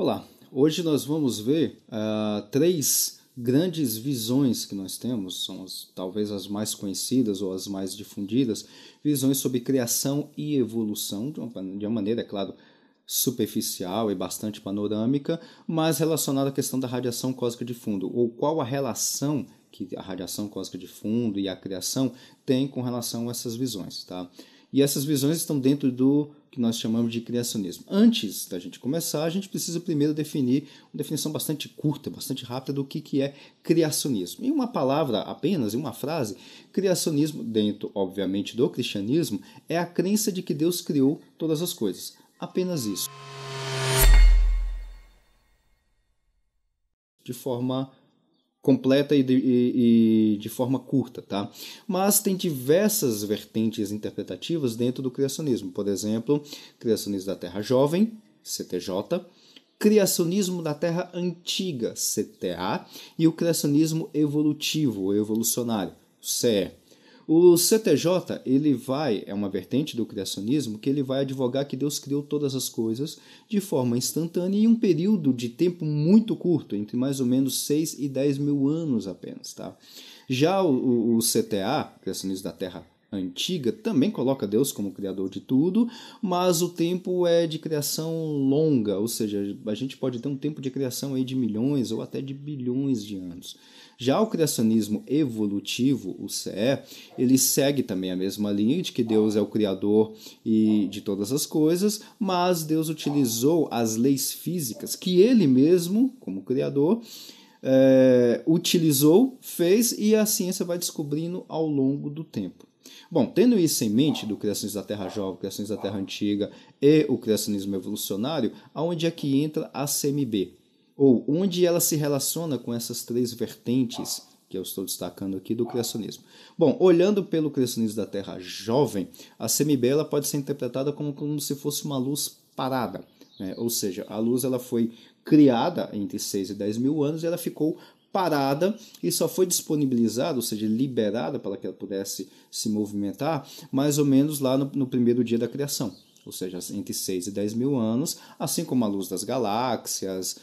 Olá, hoje nós vamos ver uh, três grandes visões que nós temos, são as, talvez as mais conhecidas ou as mais difundidas, visões sobre criação e evolução, de uma, de uma maneira, é claro, superficial e bastante panorâmica, mas relacionada à questão da radiação cósmica de fundo, ou qual a relação que a radiação cósmica de fundo e a criação tem com relação a essas visões. Tá? E essas visões estão dentro do que nós chamamos de criacionismo. Antes da gente começar, a gente precisa primeiro definir uma definição bastante curta, bastante rápida do que, que é criacionismo. Em uma palavra apenas, em uma frase, criacionismo, dentro, obviamente, do cristianismo, é a crença de que Deus criou todas as coisas. Apenas isso. De forma completa e de, e, e de, forma curta, tá? Mas tem diversas vertentes interpretativas dentro do criacionismo. Por exemplo, criacionismo da Terra Jovem, CTJ, criacionismo da Terra Antiga, CTA, e o criacionismo evolutivo, evolucionário, CE. O CTJ, ele vai, é uma vertente do criacionismo, que ele vai advogar que Deus criou todas as coisas de forma instantânea em um período de tempo muito curto, entre mais ou menos 6 e 10 mil anos apenas, tá? Já o, o, o CTA, criacionismo da Terra antiga também coloca Deus como criador de tudo, mas o tempo é de criação longa, ou seja, a gente pode ter um tempo de criação aí de milhões ou até de bilhões de anos. Já o criacionismo evolutivo, o CE, ele segue também a mesma linha de que Deus é o criador e de todas as coisas, mas Deus utilizou as leis físicas que ele mesmo, como criador, é, utilizou, fez e a ciência vai descobrindo ao longo do tempo. Bom, tendo isso em mente do criacionismo da Terra Jovem, criacionismo da Terra Antiga e o criacionismo evolucionário, aonde é que entra a CMB? Ou onde ela se relaciona com essas três vertentes que eu estou destacando aqui do criacionismo. Bom, olhando pelo criacionismo da Terra Jovem, a CMB ela pode ser interpretada como, como se fosse uma luz parada. Né? Ou seja, a luz ela foi criada entre 6 e 10 mil anos, ela ficou parada e só foi disponibilizada, ou seja, liberada para que ela pudesse se movimentar, mais ou menos lá no, no primeiro dia da criação ou seja, entre 6 e 10 mil anos, assim como a luz das galáxias,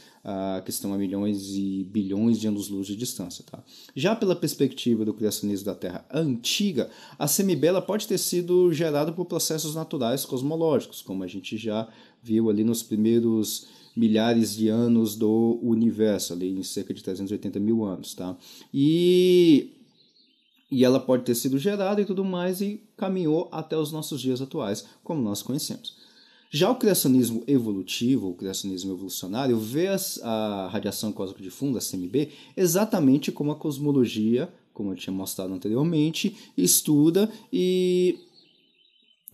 que estão a milhões e bilhões de anos-luz de distância. Tá? Já pela perspectiva do criacionismo da Terra antiga, a semibela pode ter sido gerada por processos naturais cosmológicos, como a gente já viu ali nos primeiros milhares de anos do universo, ali em cerca de 380 mil anos, tá? E e ela pode ter sido gerada e tudo mais e caminhou até os nossos dias atuais, como nós conhecemos. Já o criacionismo evolutivo, o criacionismo evolucionário, vê as, a radiação cósmica de fundo, a CMB, exatamente como a cosmologia, como eu tinha mostrado anteriormente, estuda e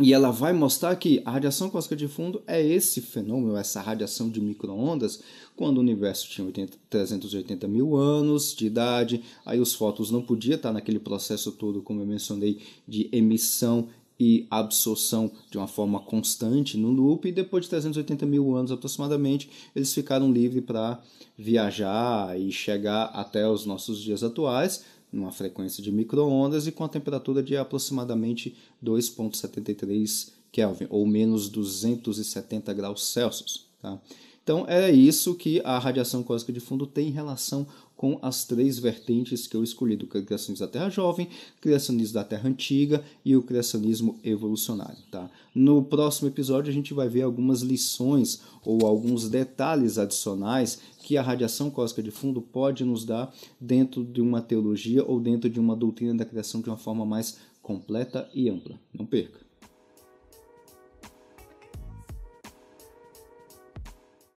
e ela vai mostrar que a radiação cósmica de fundo é esse fenômeno, essa radiação de microondas, quando o universo tinha 80, 380 mil anos de idade, aí os fótons não podiam estar naquele processo todo, como eu mencionei, de emissão e absorção de uma forma constante no loop, e depois de 380 mil anos aproximadamente, eles ficaram livres para viajar e chegar até os nossos dias atuais, numa frequência de microondas e com a temperatura de aproximadamente 2,73 Kelvin, ou menos 270 graus Celsius. Tá? Então, é isso que a radiação cósmica de fundo tem em relação com as três vertentes que eu escolhi, do criacionismo da Terra Jovem, criacionismo da Terra Antiga e o criacionismo evolucionário. Tá? No próximo episódio a gente vai ver algumas lições ou alguns detalhes adicionais que a radiação cósmica de fundo pode nos dar dentro de uma teologia ou dentro de uma doutrina da criação de uma forma mais completa e ampla. Não perca!